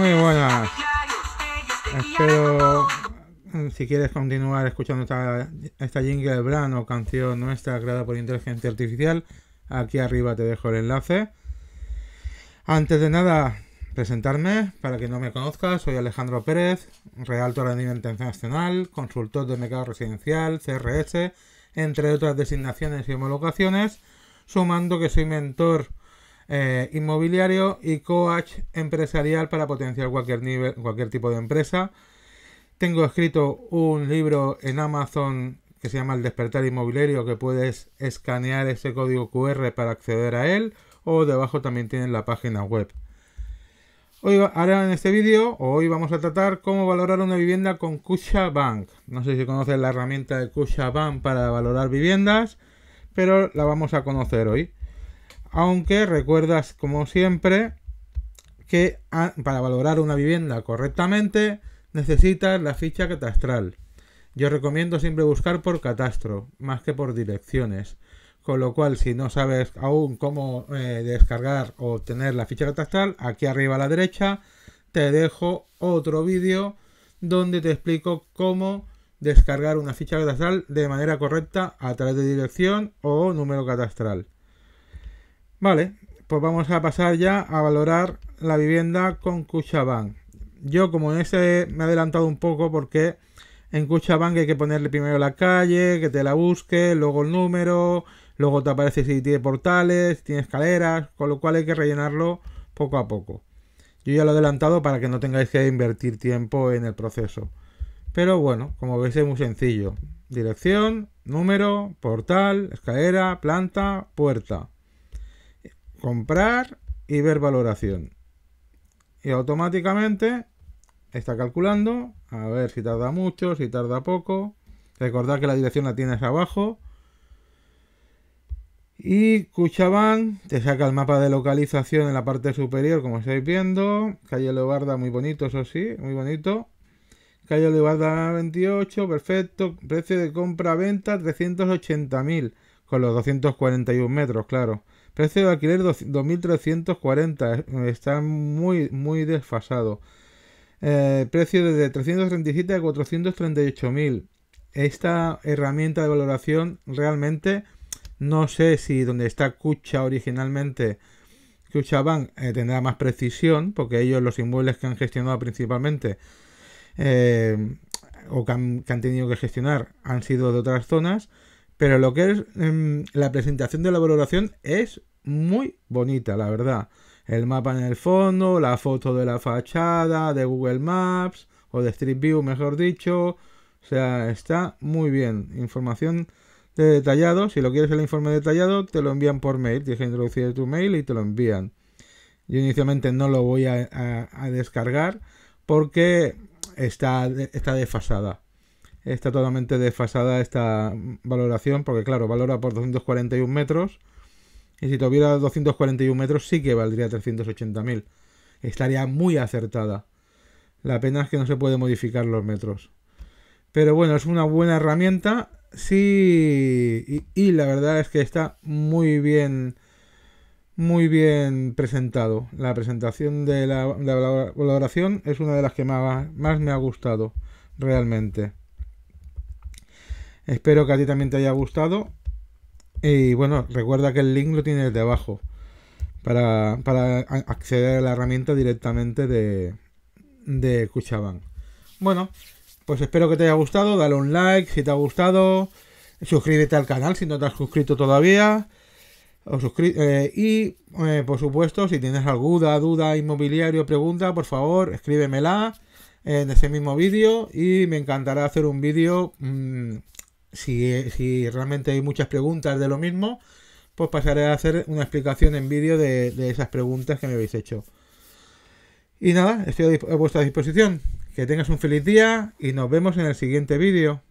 Muy buenas. Espero, eh, si quieres continuar escuchando esta, jingle de Brano, canción nuestra creada por inteligencia artificial, aquí arriba te dejo el enlace. Antes de nada, presentarme, para que no me conozcas, soy Alejandro Pérez, realtor a nivel internacional, consultor de mercado residencial, CRS, entre otras designaciones y homologaciones, sumando que soy mentor eh, inmobiliario y coach empresarial para potenciar cualquier, nivel, cualquier tipo de empresa. Tengo escrito un libro en Amazon que se llama El despertar inmobiliario que puedes escanear ese código QR para acceder a él o debajo también tienen la página web. Hoy, ahora en este vídeo, hoy vamos a tratar cómo valorar una vivienda con Kusha Bank. No sé si conoces la herramienta de Kusha Bank para valorar viviendas, pero la vamos a conocer hoy. Aunque recuerdas, como siempre, que ah, para valorar una vivienda correctamente necesitas la ficha catastral. Yo recomiendo siempre buscar por catastro, más que por direcciones. Con lo cual, si no sabes aún cómo eh, descargar o obtener la ficha catastral, aquí arriba a la derecha te dejo otro vídeo donde te explico cómo descargar una ficha catastral de manera correcta a través de dirección o número catastral. Vale, pues vamos a pasar ya a valorar la vivienda con Cuchabank. Yo como en ese me he adelantado un poco porque en Cuchabank hay que ponerle primero la calle, que te la busque, luego el número, luego te aparece si tiene portales, tiene escaleras, con lo cual hay que rellenarlo poco a poco. Yo ya lo he adelantado para que no tengáis que invertir tiempo en el proceso. Pero bueno, como veis es muy sencillo. Dirección, número, portal, escalera, planta, puerta comprar y ver valoración. Y automáticamente está calculando, a ver si tarda mucho, si tarda poco. Recordad que la dirección la tienes abajo. Y Cuchabán te saca el mapa de localización en la parte superior, como estáis viendo. Calle Leobarda, muy bonito, eso sí, muy bonito. Calle Leobarda 28, perfecto. Precio de compra-venta 380.000, con los 241 metros, claro. Precio de alquiler 2.340. Está muy, muy desfasado. Eh, precio de 337 a 438.000. Esta herramienta de valoración realmente no sé si donde está Kucha originalmente, Kucha Bank eh, tendrá más precisión, porque ellos los inmuebles que han gestionado principalmente eh, o han, que han, tenido que gestionar han sido de otras zonas, pero lo que es em, la presentación de la valoración es muy bonita, la verdad. El mapa en el fondo, la foto de la fachada, de Google Maps o de Street View, mejor dicho. O sea, está muy bien. Información de detallado. Si lo quieres el informe detallado, te lo envían por mail. Tienes que introducir tu mail y te lo envían. Yo inicialmente no lo voy a, descargar porque está, está desfasada. Está totalmente desfasada esta valoración porque, claro, valora por 241 metros y si tuviera 241 metros sí que valdría 380.000. Estaría muy acertada. La pena es que no se puede modificar los metros. Pero bueno, es una buena herramienta. Sí, y, la verdad es que está muy bien, muy bien presentado. La presentación de la, la valoración es una de las que más me ha gustado realmente. Espero que a ti también te haya gustado. Y bueno, recuerda que el link lo tienes debajo para, para acceder a la herramienta directamente de, de Cuchaban. Bueno, pues espero que te haya gustado. Dale un like si te ha gustado. Suscríbete al canal si no te has suscrito todavía. Eh, y eh, por supuesto, si tienes alguna duda inmobiliaria pregunta, por favor, escríbemela en ese mismo vídeo y me encantará hacer un vídeo mm, si, realmente hay muchas preguntas de lo mismo, pues pasaré a hacer una explicación en vídeo de, de esas preguntas que me habéis hecho. Y nada, estoy a vuestra disposición. Que tengas un feliz día y nos vemos en el siguiente vídeo.